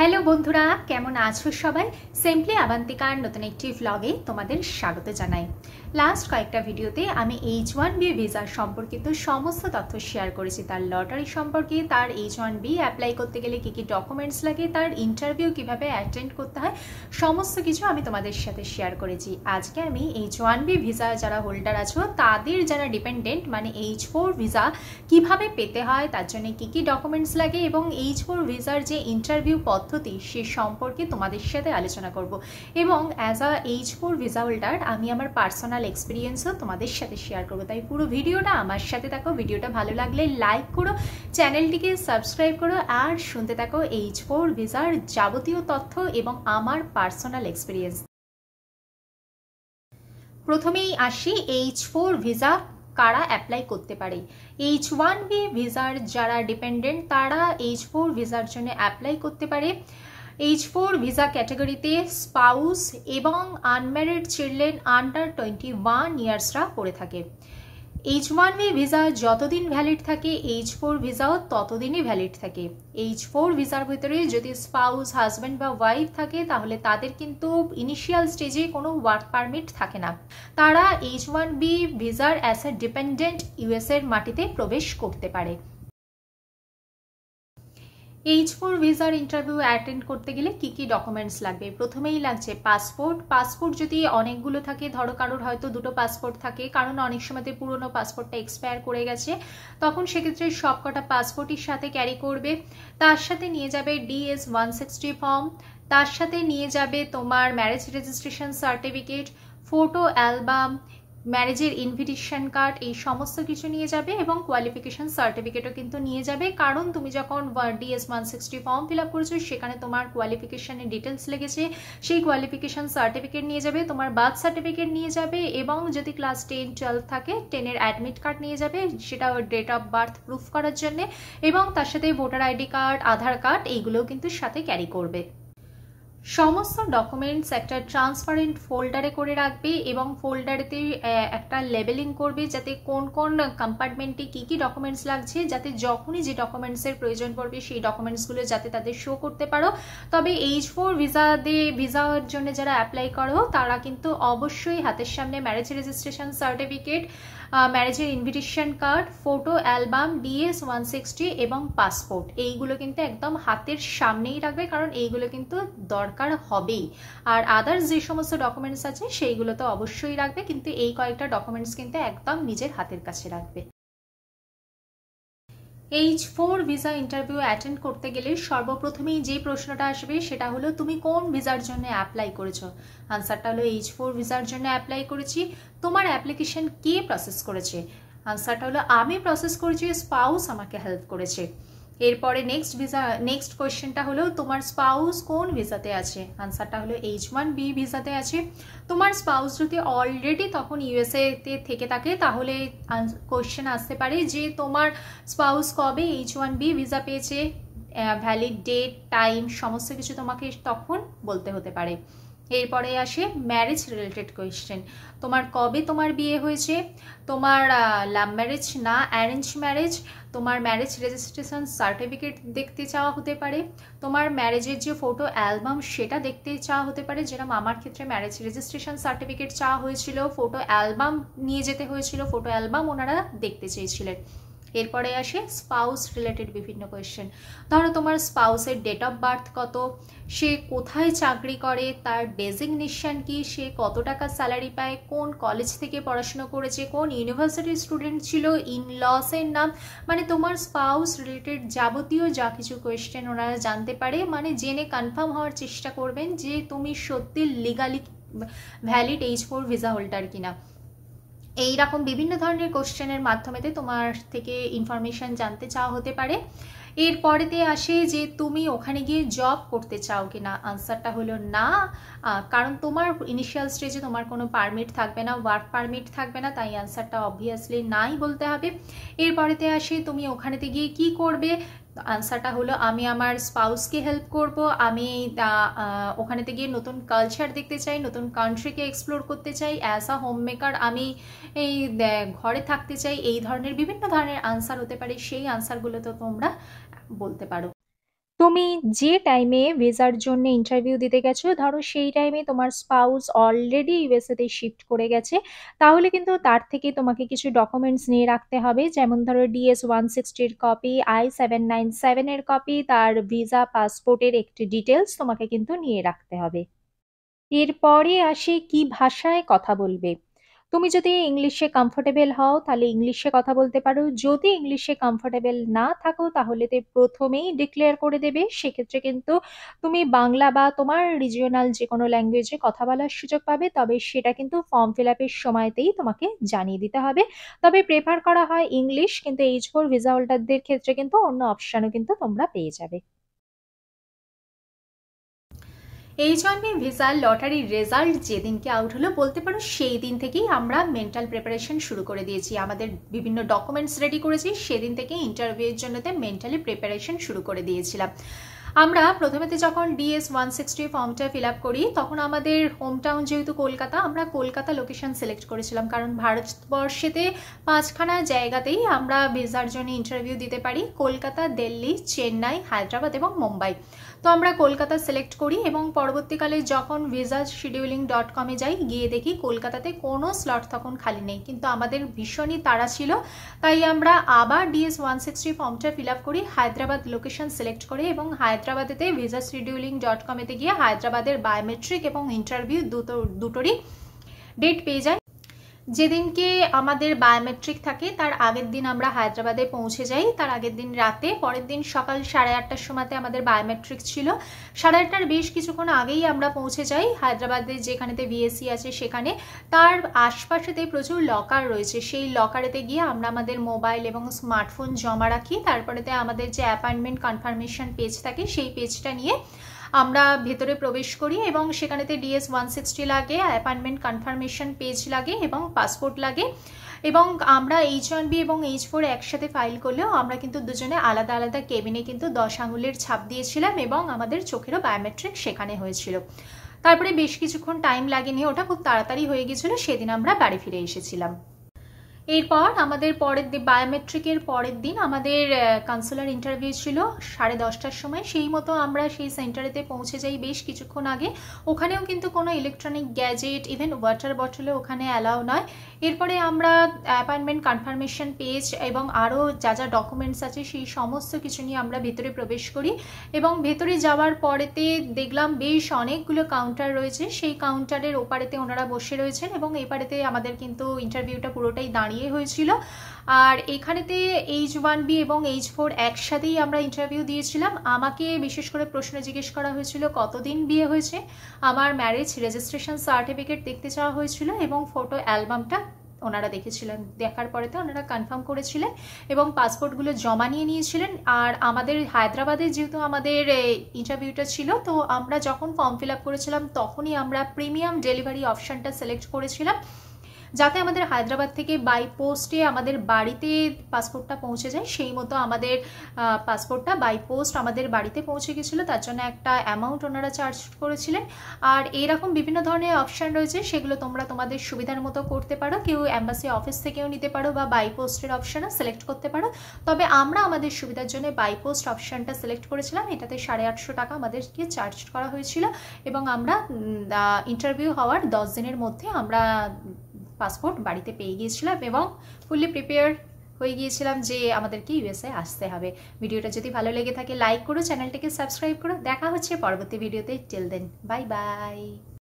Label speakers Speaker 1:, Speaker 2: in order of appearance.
Speaker 1: hello বন্ধুরা কেমন আছো সবাই সিম্পলি আবান্তিকার নতুন একটি ভ্লগে তোমাদের স্বাগত জানাই লাস্ট কয়েকটা ভিডিওতে আমি এইচ ওয়ান বি ভিসা সম্পর্কিত সমস্ত তথ্য শেয়ার করেছি তার লটারি সম্পর্কে তার এইচ ওয়ান বি অ্যাপ্লাই করতে গেলে কী কী ডকুমেন্টস লাগে তার ইন্টারভিউ কীভাবে অ্যাটেন্ড করতে হয় সমস্ত কিছু আমি তোমাদের সাথে শেয়ার করেছি আজকে আমি এইচ ওয়ান বি ভিসা যারা হোল্ডার আছো তাদের যারা ডিপেন্ডেন্ট মানে এইচ ফোর ভিসা কীভাবে পেতে হয় তার জন্য কী কী ডকুমেন্টস লাগে এবং এইচ ফোর ভিসার যে ইন্টারভিউ পথ পদ্ধতি সে সম্পর্কে তোমাদের সাথে আলোচনা করব এবং as a H four visa holder আমি আমার পার্সোনাল এক্সপিরিয়েন্সও তোমাদের সাথে শেয়ার করবো তাই পুরো ভিডিওটা আমার সাথে থাকো ভিডিওটা ভালো লাগলে লাইক করো চ্যানেলটিকে সাবস্ক্রাইব করো আর শুনতে থাকো এইচ ফোর ভিসার যাবতীয় তথ্য এবং আমার পার্সোনাল এক্সপিরিয়েন্স প্রথমেই আসি এইচ ফোর ভিসা কারা অ্যাপ্লাই করতে পারে এইচ ওয়ান বি ভিসার যারা ডিপেন্ডেন্ট তারা এইচ ফোর ভিসার জন্য অ্যাপ্লাই করতে পারে এইচ ফোর ভিসা ক্যাটাগরিতে স্পাউস এবং unmarried children under twenty one ইয়ার্সরা পড়ে থাকে এইচ ওয়ান বি ভিসা যতদিন ভ্যালিড থাকে এইচ ফোর ভিসাও ততদিনই ভ্যালিড থাকে এইচ ফোর ভিসার ভিতরে যদি স্পাউস হাজব্যান্ড বা ওয়াইফ থাকে তাহলে তাদের কিন্তু ইনিশিয়াল স্টেজে কোনো ওয়ার্ক পারমিট থাকে না তারা এইচ ওয়ান বি ভিসার অ্যাস এ ডিপেন্ডেন্ট ইউএসের মাটিতে প্রবেশ করতে পারে এইচ ফোর ভিসার ইন্টারভিউ অ্যাটেন্ড করতে গেলে কি কি ডকুমেন্টস লাগবে প্রথমেই লাগছে পাসপোর্ট পাসপোর্ট যদি অনেকগুলো থাকে ধরো কারোর হয়তো দুটো পাসপোর্ট থাকে কারণ অনেক সময়তে পুরনো পাসপোর্টটা এক্সপায়ার করে গেছে তখন সেক্ষেত্রে সবকটা পাসপোর্টের সাথে ক্যারি করবে তার সাথে নিয়ে যাবে ডিএস ওয়ান সিক্সটি ফর্ম তার সাথে নিয়ে যাবে তোমার marriage registration certificate photo album ম্যারেজের ইনভিটেশন কার্ড এই সমস্ত কিছু নিয়ে যাবে এবং কোয়ালিফিকেশান সার্টিফিকেটও কিন্তু নিয়ে যাবে কারণ তুমি যখন DS one sixty form fill up করেছো সেখানে তোমার কোয়ালিফিকেশানের ডিটেলস লেগেছে সেই কোয়ালিফিকেশান সার্টিফিকেট নিয়ে যাবে তোমার বার্থ সার্টিফিকেট নিয়ে যাবে এবং যদি ক্লাস টেন টুয়েলভ থাকে টেনের অ্যাডমিট কার্ড নিয়ে যাবে সেটা ডেট অফ বার্থ প্রুফ করার জন্যে এবং তার সাথে voter ID card Aadhaar card এইগুলোও কিন্তু সাথে ক্যারি করবে সমস্ত ডকুমেন্টস একটা ট্রান্সপারেন্ট ফোল্ডারে করে রাখবে এবং ফোল্ডারেতে একটা লেবেলিং করবে যাতে কোন কোন কম্পার্টমেন্টে কি কি ডকুমেন্টস লাগছে যাতে যখনই যে ডকুমেন্টসের প্রয়োজন পড়বে সেই ডকুমেন্টসগুলো যাতে তাদের শো করতে পারো তবে এইচ ফোর ভিসা দে ভিসার জন্য যারা অ্যাপ্লাই করো তারা কিন্তু অবশ্যই হাতের সামনে ম্যারেজ রেজিস্ট্রেশন সার্টিফিকেট ম্যারেজের invitation card photo album DS one sixty এবং পাসপোর্ট এইগুলো কিন্তু একদম হাতের সামনেই রাখবে কারণ এইগুলো কিন্তু দরকার দরকার হবেই আর আদার্স যে সমস্ত ডকুমেন্টস আছে সেইগুলো তো অবশ্যই রাখবে কিন্তু এই কয়েকটা ডকুমেন্টস কিন্তু একদম নিজের হাতের কাছে রাখবে H four visa interview attend করতে গেলে সর্বপ্রথমেই যে প্রশ্নটা আসবে সেটা হলো তুমি কোন ভিসার জন্য অ্যাপ্লাই করেছো আনসারটা হলো এইচ ফোর ভিসার জন্য অ্যাপ্লাই করেছি তোমার অ্যাপ্লিকেশন কে প্রসেস করেছে আনসারটা হলো আমি প্রসেস করেছি স্পাউস আমাকে হেল্প করেছে এরপরে নেক্সট ভিসা নেক্সট কোয়েশ্চেনটা হলো তোমার স্পাউস কোন ভিসাতে আছে আনসারটা হলো এইচ ওয়ান বি ভিসাতে আছে তোমার স্পাউস যদি অলরেডি তখন ইউএসএতে থেকে থাকে তাহলে কোয়েশ্চেন আসতে পারে যে তোমার স্পাউস কবে এইচ ওয়ান বি ভিসা পেয়েছে ভ্যালিড ডেট টাইম সমস্ত কিছু তোমাকে তখন বলতে হতে পারে এরপরে আসে ম্যারেজ রিলেটেড কোয়েশ্চেন তোমার কবে তোমার বিয়ে হয়েছে তোমার লাভ ম্যারেজ না অ্যারেঞ্জ ম্যারেজ তোমার ম্যারেজ রেজিস্ট্রেশন সার্টিফিকেট দেখতে চাওয়া হতে পারে তোমার ম্যারেজের যে ফটো অ্যালবাম সেটা দেখতে চাওয়া হতে পারে যেরকম আমার ক্ষেত্রে ম্যারেজ রেজিস্ট্রেশন সার্টিফিকেট চাওয়া হয়েছিল ফটো অ্যালবাম নিয়ে যেতে হয়েছিল ফটো অ্যালবাম ওনারা দেখতে চেয়েছিলেন এরপরে আসে স্পাউস রিলেটেড বিভিন্ন কোয়েশ্চেন ধরো তোমার স্পাউসের ডেট অফ বার্থ কত সে কোথায় চাকরি করে তার ডেজিগনেশান কি সে কত টাকা স্যালারি পায় কোন কলেজ থেকে পড়াশুনো করেছে কোন ইউনিভার্সিটির স্টুডেন্ট ছিল ইন লসের নাম মানে তোমার স্পাউস রিলেটেড যাবতীয় যা কিছু কোয়েশ্চেন ওনারা জানতে পারে মানে জেনে কনফার্ম হওয়ার চেষ্টা করবেন যে তুমি সত্যি legally valid H four visa holder কিনা এই রকম বিভিন্ন ধরনের কোশ্চেনের মাধ্যমেতে তোমার থেকে ইনফরমেশান জানতে চাওয়া হতে পারে এরপরেতে আসে যে তুমি ওখানে গিয়ে জব করতে চাও কি না আনসারটা হলো না কারণ তোমার ইনিশিয়াল স্টেজে তোমার কোনো পারমিট থাকবে না ওয়ার্ক পারমিট থাকবে না তাই আনসারটা অবভিয়াসলি নাই বলতে হবে এরপরেতে আসে তুমি ওখানেতে গিয়ে কি করবে তো আনসারটা হলো আমি আমার স্পাউসকে হেল্প করব আমি ওখানেতে গিয়ে নতুন কালচার দেখতে চাই নতুন কান্ট্রিকে এক্সপ্লোর করতে চাই অ্যাজ আ হোম মেকার আমি এই ঘরে থাকতে চাই এই ধরনের বিভিন্ন ধরনের আনসার হতে পারে সেই আনসারগুলো তো তোমরা বলতে পারো তুমি যে টাইমে ভিসার জন্য ইন্টারভিউ দিতে গেছো ধরো সেই টাইমে তোমার স্পাউস অলরেডি ইউএসএতে শিফট করে গেছে তাহলে কিন্তু তার থেকে তোমাকে কিছু ডকুমেন্টস নিয়ে রাখতে হবে যেমন ধরো ডিএস ওয়ান সিক্সটির কপি আই সেভেন নাইন সেভেনের কপি তার ভিসা পাসপোর্টের একটি ডিটেলস তোমাকে কিন্তু নিয়ে রাখতে হবে এরপরে আসে কি ভাষায় কথা বলবে তুমি যদি ইংলিশে কমফোর্টেবল হও তাহলে ইংলিশে কথা বলতে পারো যদি ইংলিশে কমফোর্টেবল না থাকো তাহলে তো প্রথমেই ডিক্লেয়ার করে দেবে সেক্ষেত্রে কিন্তু তুমি বাংলা বা তোমার রিজিওনাল যে কোনো ল্যাঙ্গুয়েজে কথা বলার সুযোগ পাবে তবে সেটা কিন্তু ফর্ম ফিল আপের সময়তেই তোমাকে জানিয়ে দিতে হবে তবে প্রেফার করা হয় ইংলিশ কিন্তু এইচ ফোর ভিসা হোল্ডারদের ক্ষেত্রে কিন্তু অন্য অপশানও কিন্তু তোমরা পেয়ে যাবে এই জন্মে ভিসার লটারির রেজাল্ট যেদিনকে আউট হলো বলতে পারো সেই দিন থেকেই আমরা মেন্টাল প্রিপারেশন শুরু করে দিয়েছি আমাদের বিভিন্ন ডকুমেন্টস রেডি করেছি সেদিন থেকে ইন্টারভিউয়ের জন্যতে মেন্টালি প্রিপারেশন শুরু করে দিয়েছিলাম আমরা প্রথমেতে যখন ডিএস ওয়ান সিক্সটি ফর্মটা ফিল আপ করি তখন আমাদের হোমটাউন যেহেতু কলকাতা আমরা কলকাতা লোকেশন সিলেক্ট করেছিলাম কারণ ভারতবর্ষেতে পাঁচখানা জায়গাতেই আমরা ভিসার জন্য ইন্টারভিউ দিতে পারি কলকাতা দিল্লি চেন্নাই হায়দ্রাবাদ এবং মুম্বাই তো আমরা কলকাতা সিলেক্ট করি এবং পরবর্তীকালে যখন ভিসা শিডিউলিং ডট কমে যাই গিয়ে দেখি কলকাতাতে কোনো স্লট তখন খালি নেই কিন্তু আমাদের ভীষণই তাড়া ছিল তাই আমরা আবার ডিএস ওয়ান সিক্সটি ফর্মটা ফিল আপ করি হায়দ্রাবাদ লোকেশন সিলেক্ট করে এবং হায়দ্রাবাদ হায়দ্রাবাদেতেই ভিসা শিডিউলিং ডট কমেতে গিয়ে হায়দ্রাবাদের বায়োমেট্রিক এবং ইন্টারভিউ দুটো দুটোরই ডেট পেয়ে যায় যেদিনকে আমাদের বায়োমেট্রিক থাকে তার আগের দিন আমরা হায়দ্রাবাদে পৌঁছে যাই তার আগের দিন রাতে পরের দিন সকাল সাড়ে আটটার সময়তে আমাদের বায়োমেট্রিক ছিল সাড়ে আটটার বেশ কিছুক্ষণ আগেই আমরা পৌঁছে যাই হায়দ্রাবাদে যেখানেতে বিএসসি আছে সেখানে তার আশপাশেতে প্রচুর লকার রয়েছে সেই লকারেতে গিয়ে আমরা আমাদের মোবাইল এবং স্মার্টফোন জমা রাখি তারপরেতে আমাদের যে অ্যাপয়েন্টমেন্ট কনফার্মেশন পেজ থাকে সেই পেজটা নিয়ে আমরা ভেতরে প্রবেশ করি এবং সেখানেতে ডিএস ওয়ান সিক্সটি লাগে অ্যাপয়েন্টমেন্ট কনফার্মেশন পেজ লাগে এবং পাসপোর্ট লাগে এবং আমরা এইচ ওয়ান বি এবং এইচ ফোর একসাথে ফাইল করলেও আমরা কিন্তু দুজনে আলাদা আলাদা কেবিনে কিন্তু দশ আঙুলের ছাপ দিয়েছিলাম এবং আমাদের চোখেরও বায়োমেট্রিক সেখানে হয়েছিল তারপরে বেশ কিছুক্ষণ টাইম লাগেনি ওটা খুব তাড়াতাড়ি হয়ে গেছিলো সেদিন আমরা বাড়ি ফিরে এসেছিলাম এরপর আমাদের পরের দিন বায়োমেট্রিকের পরের দিন আমাদের কাউন্সিলার ইন্টারভিউ ছিল সাড়ে দশটার সময় সেই মতো আমরা সেই সেন্টারেতে পৌঁছে যাই বেশ কিছুক্ষণ আগে ওখানেও কিন্তু কোনো ইলেকট্রনিক গ্যাজেট ইভেন ওয়াটার বটলও ওখানে অ্যালাউ নয় এরপরে আমরা অ্যাপয়েন্টমেন্ট কনফার্মেশন পেজ এবং আরও যা যা ডকুমেন্টস আছে সেই সমস্ত কিছু নিয়ে আমরা ভেতরে প্রবেশ করি এবং ভেতরে যাওয়ার পরেতে দেখলাম বেশ অনেকগুলো কাউন্টার রয়েছে সেই কাউন্টারের ওপারেতে ওনারা বসে রয়েছেন এবং এপারেতে আমাদের কিন্তু ইন্টারভিউটা পুরোটাই দাঁড়িয়ে দাঁড়িয়ে হয়েছিল আর এখানেতে এইচ ওয়ান বি এবং এইচ ফোর একসাথেই আমরা ইন্টারভিউ দিয়েছিলাম আমাকে বিশেষ করে প্রশ্ন জিজ্ঞেস করা হয়েছিল কতদিন বিয়ে হয়েছে আমার ম্যারেজ রেজিস্ট্রেশন সার্টিফিকেট দেখতে চাওয়া হয়েছিল এবং ফটো অ্যালবামটা ওনারা দেখেছিলেন দেখার পরে তো ওনারা কনফার্ম করেছিলেন এবং পাসপোর্টগুলো জমা নিয়ে নিয়েছিলেন আর আমাদের হায়দ্রাবাদে যেহেতু আমাদের ইন্টারভিউটা ছিল তো আমরা যখন ফর্ম ফিল আপ করেছিলাম তখনই আমরা প্রিমিয়াম ডেলিভারি অপশানটা সিলেক্ট করেছিলাম যাতে আমাদের হায়দ্রাবাদ থেকে বাই পোস্টে আমাদের বাড়িতে পাসপোর্টটা পৌঁছে যায় সেই মতো আমাদের পাসপোর্টটা বাই পোস্ট আমাদের বাড়িতে পৌঁছে গেছিলো তার জন্য একটা অ্যামাউন্ট ওনারা চার্জ করেছিলেন আর এইরকম বিভিন্ন ধরনের অপশান রয়েছে সেগুলো তোমরা তোমাদের সুবিধার মতো করতে পারো কেউ অ্যাম্বাসি অফিস থেকেও নিতে পারো বা বাই পোস্টের অপশানও সিলেক্ট করতে পারো তবে আমরা আমাদের সুবিধার জন্য বাই পোস্ট অপশানটা সিলেক্ট করেছিলাম এটাতে সাড়ে আটশো টাকা আমাদেরকে চার্জ করা হয়েছিল এবং আমরা ইন্টারভিউ হওয়ার দশ দিনের মধ্যে আমরা পাসপোর্ট বাড়িতে পেয়ে গিয়েছিলাম এবং ফুললি প্রিপেয়ার হয়ে গিয়েছিলাম যে আমাদেরকে ইউএসএ আসতে হবে ভিডিওটা যদি ভালো লেগে থাকে লাইক করো চ্যানেলটিকে সাবস্ক্রাইব করো দেখা হচ্ছে পরবর্তী ভিডিওতে টেল দেন বাই বাই